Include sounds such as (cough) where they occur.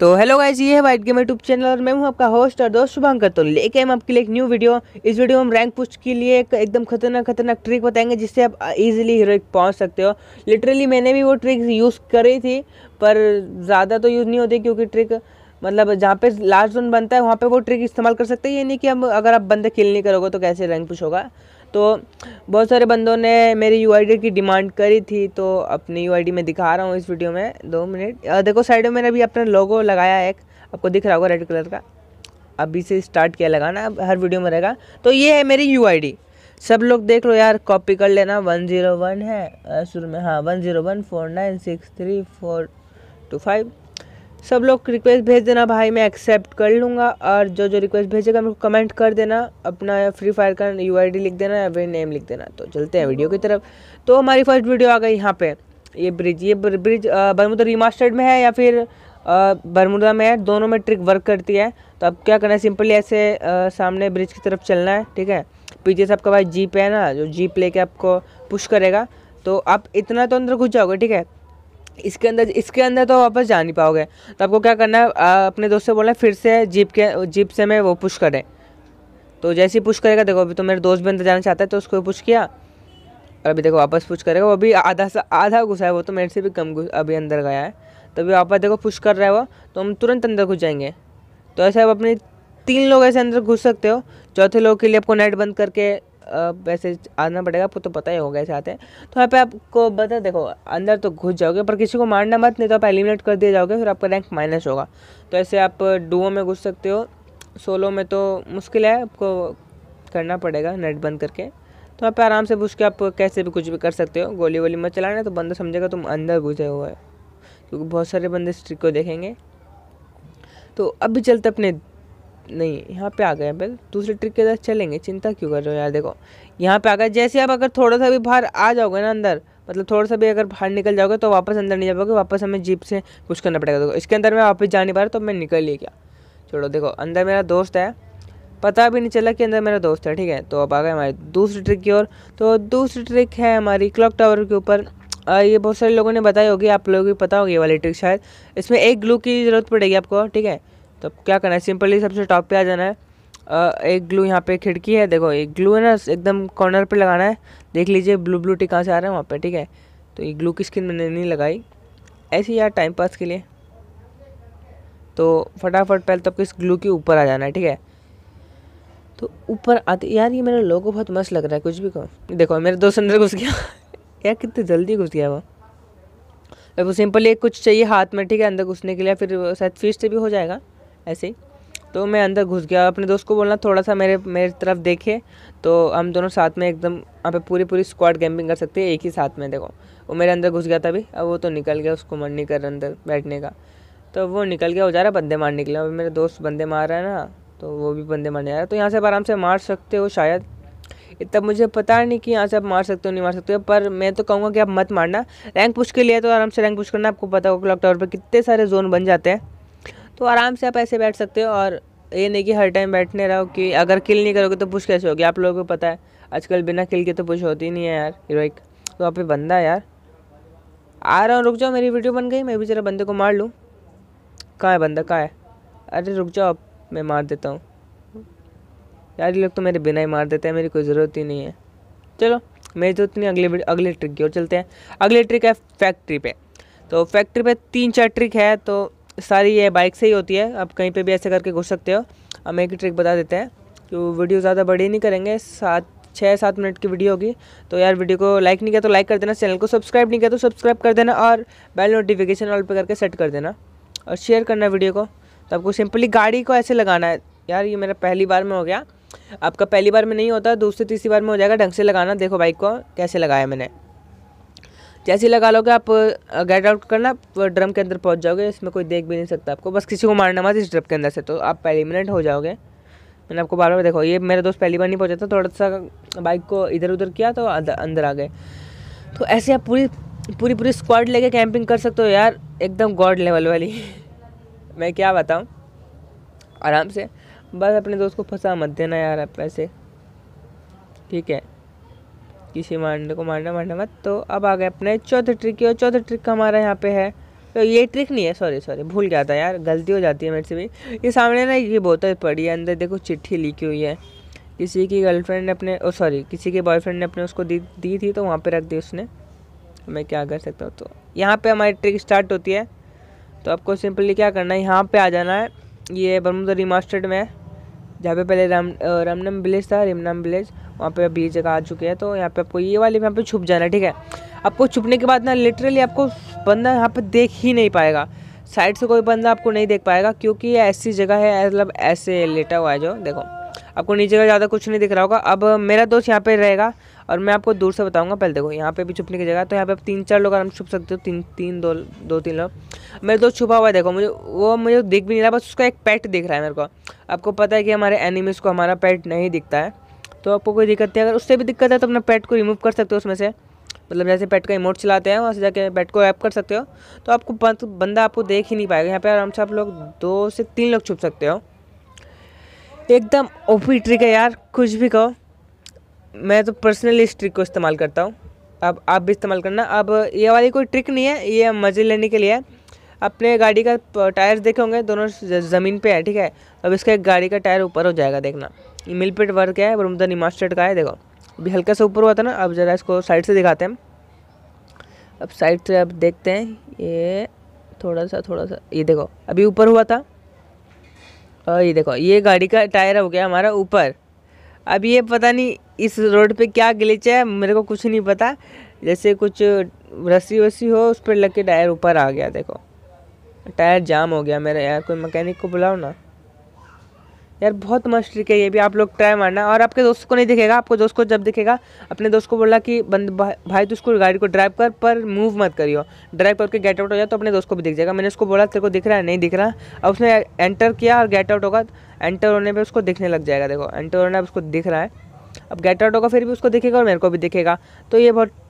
तो hello guys ये है वाइट गेम यूट्यूब चैनल और मैं हूँ आपका होस्ट और दोस्त शुभंकर तो लेके हम आपके लिए एक न्यू वीडियो इस वीडियो में हम रैंक पुस्ट के लिए एक एकदम खतरनाक खतरनाक ट्रिक बताएंगे जिससे आप इजीली हीरोइक पहुँच सकते हो लिटरली मैंने भी वो ट्रिक यूज़ करी थी पर ज़्यादा तो यूज़ नहीं होती क्योंकि ट्रिक मतलब जहाँ पे लास्ट जोन बनता है वहाँ पे वो ट्रिक इस्तेमाल कर सकते हैं ये नहीं कि अब अगर आप बंदे किल नहीं करोगे तो कैसे रैंक पुष होगा तो बहुत सारे बंदों ने मेरी यू की डिमांड करी थी तो अपनी यू मैं दिखा रहा हूँ इस वीडियो में दो मिनट देखो साइड में मैंने अभी अपना लोगो लगाया एक आपको दिख रहा होगा रेड कलर का अभी से स्टार्ट किया लगाना अब हर वीडियो में रहेगा तो ये है मेरी यू सब लोग देख लो यार कॉपी कर लेना वन जीरो वन है शुरू में हाँ one zero one four nine six three four two five सब लोग रिक्वेस्ट भेज देना भाई मैं एक्सेप्ट कर लूँगा और जो जो रिक्वेस्ट भेजेगा मेरे को कमेंट कर देना अपना फ्री फायर का यू लिख देना या फिर नेम लिख देना तो चलते हैं वीडियो की तरफ तो हमारी फर्स्ट वीडियो आ गई यहाँ पे ये ब्रिज ये ब्रिज बरमुदा रिमास्टर्ड में है या फिर बरमुदा में है दोनों में ट्रिक वर्क करती है तो अब क्या करना है सिंपली ऐसे आ, सामने ब्रिज की तरफ चलना है ठीक है पीछे से आपका भाई जीप है ना जो जीप लेके आपको पुश करेगा तो आप इतना तो अंदर घुस जाओगे ठीक है इसके अंदर इसके अंदर तो वापस जा नहीं पाओगे तो आपको क्या करना है आ, अपने दोस्त से बोलना फिर से जीप के जीप से मैं वो पुश करें तो जैसे ही पुश करेगा देखो अभी तो मेरे दोस्त भी अंदर जाना चाहता है तो उसको पुश किया और अभी देखो वापस पुश करेगा वो अभी आधा सा आधा घुसा है वो तो मेरे से भी कम अभी अंदर गया है तभी वापस देखो पुश कर रहा है वो तो हम तुरंत अंदर घुस जाएंगे तो ऐसे आप अपने तीन लोग ऐसे अंदर घुस सकते हो चौथे लोग के लिए आपको नेट बंद करके वैसे आना पड़ेगा आपको तो पता ही होगा ऐसे आते हैं तो यहाँ पे आपको बता देखो अंदर तो घुस जाओगे पर किसी को मारना मत नहीं तो आप एलिमिनेट कर दिए जाओगे फिर आपका रैंक माइनस होगा तो ऐसे आप डुओ में घुस सकते हो सोलो में तो मुश्किल है आपको करना पड़ेगा नेट बंद करके तो यहाँ पर आराम से घुस के आप कैसे भी कुछ भी कर सकते हो गोली वोली मत चलाना तो बंदा समझेगा तुम अंदर घुसे हुए क्योंकि बहुत सारे बंदे स्ट्रिक को देखेंगे तो अभी चलते अपने नहीं यहाँ पे आ गए हम दूसरे ट्रिक के साथ चलेंगे चिंता क्यों कर रहे हो यार देखो यहाँ पे आ गए जैसे आप अगर थोड़ा सा भी बाहर आ जाओगे ना अंदर मतलब थोड़ा सा भी अगर बाहर निकल जाओगे तो वापस अंदर नहीं जा पाओगे वापस हमें जीप से कुछ करना पड़ेगा देखो इसके अंदर मैं वापस जा नहीं पा रहा तो मैं निकल ही क्या छोड़ो देखो अंदर मेरा दोस्त है पता भी नहीं चला कि अंदर मेरा दोस्त है ठीक है तो अब आ गए हमारी दूसरी ट्रिक की ओर तो दूसरी ट्रिक है हमारी क्लॉक टावर के ऊपर ये बहुत सारे लोगों ने बताई होगी आप लोगों को पता होगी ये वाली ट्रिक शायद इसमें एक ग्लू की ज़रूरत पड़ेगी आपको ठीक है तो क्या करना है सिंपली सबसे टॉप पे आ जाना है आ, एक ग्लू यहाँ पे खिड़की है देखो एक ग्लू है ना एकदम कॉर्नर पे लगाना है देख लीजिए ब्लू ब्लू टिक कहाँ से आ रहा है वहाँ पे ठीक है तो ये ग्लू की स्किन मैंने नहीं लगाई ऐसे यार टाइम पास के लिए तो फटाफट पहले तो आपको इस ग्लू के ऊपर आ जाना है ठीक है तो ऊपर आते यार ये मेरा लोगो बहुत मस्त लग रहा है कुछ भी कहो देखो मेरे दोस्त अंदर घुस गया (laughs) यार कितनी जल्दी घुस गया वो अब सिंपली एक कुछ चाहिए हाथ में ठीक है अंदर घुसने के लिए फिर शायद फिश से भी हो जाएगा ऐसे तो मैं अंदर घुस गया अपने दोस्त को बोलना थोड़ा सा मेरे मेरी तरफ देखे तो हम दोनों साथ में एकदम यहाँ पे पूरी पूरी स्क्वाड गेमिंग कर सकते हैं एक ही साथ में देखो वो मेरे अंदर घुस गया था अभी अब वो तो निकल गया उसको मन नहीं कर अंदर बैठने का तो वो निकल गया वो जा रहा बंदे मार लिए अभी मेरे दोस्त बंदे मार रहा है ना तो वो भी बंदे मारने जा रहा तो यहाँ से आप आराम से मार सकते हो शायद इतना मुझे पता नहीं कि यहाँ से आप मार सकते हो नहीं मार सकते हो पर मैं तो कहूँगा कि आप मत मारना रैंक पुश के लिए तो आराम से रैंक पुश करना आपको पता होगा क्लॉक टावर पर कितने सारे जोन बन जाते हैं तो आराम से आप ऐसे बैठ सकते हो और ये नहीं कि हर टाइम बैठने रहो कि अगर किल नहीं करोगे तो पुश कैसे होगी आप लोगों को पता है आजकल बिना किल के तो पुश होती नहीं है यार हीरोइक तो आप बंदा यार आ रहा हूँ रुक जाओ मेरी वीडियो बन गई मैं भी ज़रा बंदे को मार लूँ कहाँ है बंदा कहाँ है अरे रुक जाओ आप मैं मार देता हूँ यार ये लोग तो मेरे बिना ही मार देते हैं मेरी कोई ज़रूरत ही नहीं है चलो मेरी तो इतनी अगले अगले ट्रिक की ओर चलते हैं अगली ट्रिक है फैक्ट्री पे तो फैक्ट्री पे तीन चार ट्रिक है तो सारी ये बाइक से ही होती है आप कहीं पे भी ऐसे करके घुस सकते हो हम एक ही ट्रिक बता देते हैं तो वीडियो ज़्यादा बड़ी नहीं करेंगे सात छः सात मिनट की वीडियो होगी तो यार वीडियो को लाइक नहीं किया तो लाइक कर देना चैनल को सब्सक्राइब नहीं किया तो सब्सक्राइब कर देना और बेल नोटिफिकेशन ऑल पर करके सेट कर देना और शेयर करना वीडियो को तो आपको सिंपली गाड़ी को ऐसे लगाना है यार ये मेरा पहली बार में हो गया आपका पहली बार में नहीं होता दूसरी तीसरी बार में हो जाएगा ढंग से लगाना देखो बाइक को कैसे लगाया मैंने जैसे ही लगा लोगे आप गेट आउट करना ड्रम के अंदर पहुंच जाओगे इसमें कोई देख भी नहीं सकता आपको बस किसी को मारना मत इस ड्रम के अंदर से तो आप एलिमिनेट हो जाओगे मैंने आपको बार बार देखो ये मेरा दोस्त पहली बार नहीं पहुंचा था थोड़ा सा बाइक को इधर उधर किया तो अंदर आ गए तो ऐसे आप पूरी पूरी पूरी स्क्वाड लेके कैंपिंग कर सकते हो यार एकदम गॉड लेवल वाली (laughs) मैं क्या बताऊँ आराम से बस अपने दोस्त को फंसा मत देना यार आप ऐसे ठीक है किसी मारने को मारना मारना मत तो अब आ गए अपने चौथे ट्रिक की और चौथे ट्रिक का हमारा यहाँ पे है तो ये ट्रिक नहीं है सॉरी सॉरी भूल गया था यार गलती हो जाती है मेरे से भी ये सामने ना ये बोतल पड़ी है अंदर देखो चिट्ठी लिखी हुई है किसी की गर्लफ्रेंड ने अपने ओ सॉरी किसी के बॉयफ्रेंड ने अपने उसको दी दी थी तो वहाँ पे रख दी उसने मैं क्या कर सकता हूँ तो यहाँ पे हमारी ट्रिक स्टार्ट होती है तो आपको सिंपली क्या करना है यहाँ पे आ जाना है ये बरमुदा रिमास्टर्ड में है जहाँ पे पहले राम रामनम विलेज था रिमनम विलेज वहाँ पे बीस जगह आ चुके हैं तो यहाँ पे आपको ये वाले यहाँ पे छुप जाना ठीक है आपको छुपने के बाद ना लिटरली आपको बंदा यहाँ पे देख ही नहीं पाएगा साइड से कोई बंदा आपको नहीं देख पाएगा क्योंकि ऐसी जगह है मतलब ऐसे लेटा हुआ है जो देखो आपको नीचे का ज़्यादा कुछ नहीं दिख रहा होगा अब मेरा दोस्त यहाँ पे रहेगा और मैं आपको दूर से बताऊँगा पहले देखो यहाँ पे भी छुपने की जगह तो यहाँ पे आप तीन चार लोग आराम छुप सकते हो तीन तीन दो दो तीन लोग मेरे दोस्त छुपा हुआ है देखो मुझे वो मुझे दिख भी नहीं रहा बस उसका एक पेट दिख रहा है मेरे को आपको पता है कि हमारे एनिमीज़ को हमारा पेट नहीं दिखता है तो आपको कोई दिक्कत नहीं अगर उससे भी दिक्कत है तो अपना पेट को रिमूव कर सकते हो उसमें से मतलब जैसे पेट का इमोट चलाते हैं वहाँ से जाके पेट को ऐप कर सकते हो तो आपको बंदा आपको देख ही नहीं पाएगा यहाँ पे आराम से आप लोग दो से तीन लोग छुप सकते हो एकदम ओपी ट्रिक है यार कुछ भी कहो मैं तो पर्सनली इस ट्रिक को इस्तेमाल करता हूँ अब आप भी इस्तेमाल करना अब ये वाली कोई ट्रिक नहीं है ये मज़े लेने के लिए है अपने गाड़ी का टायर देखे होंगे दोनों ज़मीन पे है ठीक है अब इसका एक गाड़ी का टायर ऊपर हो जाएगा देखना मिल पेट वर्क है ब्रह्मदन इमास्टेड का है देखो अभी हल्का सा ऊपर हुआ था ना अब ज़रा इसको साइड से दिखाते हैं अब साइड से अब देखते हैं ये थोड़ा सा थोड़ा सा ये देखो अभी ऊपर हुआ था और ये देखो ये गाड़ी का टायर हो गया हमारा ऊपर अब ये पता नहीं इस रोड पे क्या ग्लिच है मेरे को कुछ नहीं पता जैसे कुछ रस्सी वस्सी हो उस पर लग के टायर ऊपर आ गया देखो टायर जाम हो गया मेरा यार कोई मकैनिक को बुलाओ ना यार बहुत मस्त ट्रिक है ये भी आप लोग ट्राई मारना और आपके दोस्त को नहीं दिखेगा आपको दोस्त को जब दिखेगा अपने दोस्त को बोला कि बंद भाई तू उसको गाड़ी को ड्राइव कर पर मूव मत करियो ड्राइव करके गेट आउट हो जाए तो अपने दोस्त को भी दिख जाएगा मैंने उसको बोला तेरे को दिख रहा है नहीं दिख रहा अब उसने एंटर किया और गेट आउट होगा एंटर होने पर उसको दिखने लग जाएगा देखो एंटर होने पर उसको दिख रहा है अब गेट आउट होगा फिर भी उसको दिखेगा और मेरे को भी दिखेगा तो ये बहुत